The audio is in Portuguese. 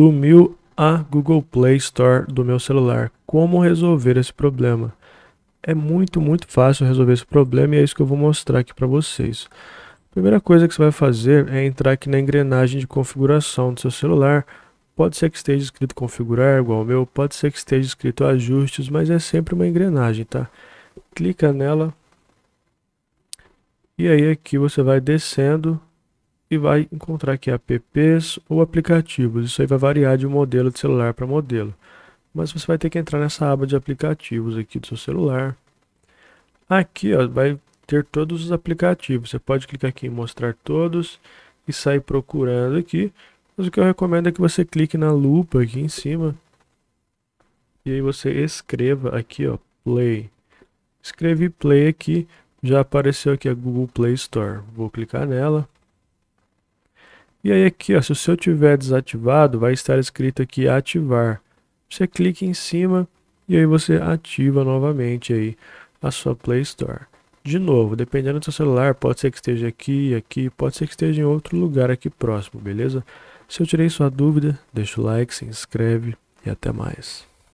Sumiu a Google Play Store do meu celular. Como resolver esse problema? É muito, muito fácil resolver esse problema e é isso que eu vou mostrar aqui para vocês. A primeira coisa que você vai fazer é entrar aqui na engrenagem de configuração do seu celular. Pode ser que esteja escrito configurar, igual ao meu, pode ser que esteja escrito ajustes, mas é sempre uma engrenagem, tá? Clica nela. E aí aqui você vai descendo e vai encontrar aqui apps ou aplicativos. Isso aí vai variar de modelo de celular para modelo. Mas você vai ter que entrar nessa aba de aplicativos aqui do seu celular. Aqui ó, vai ter todos os aplicativos. Você pode clicar aqui em mostrar todos e sair procurando aqui. Mas o que eu recomendo é que você clique na lupa aqui em cima. E aí você escreva aqui ó, play. Escrevi play aqui, já apareceu aqui a Google Play Store. Vou clicar nela. E aí aqui, ó, se o seu tiver desativado, vai estar escrito aqui ativar. Você clica em cima e aí você ativa novamente aí a sua Play Store. De novo, dependendo do seu celular, pode ser que esteja aqui, aqui, pode ser que esteja em outro lugar aqui próximo, beleza? Se eu tirei sua dúvida, deixa o like, se inscreve e até mais.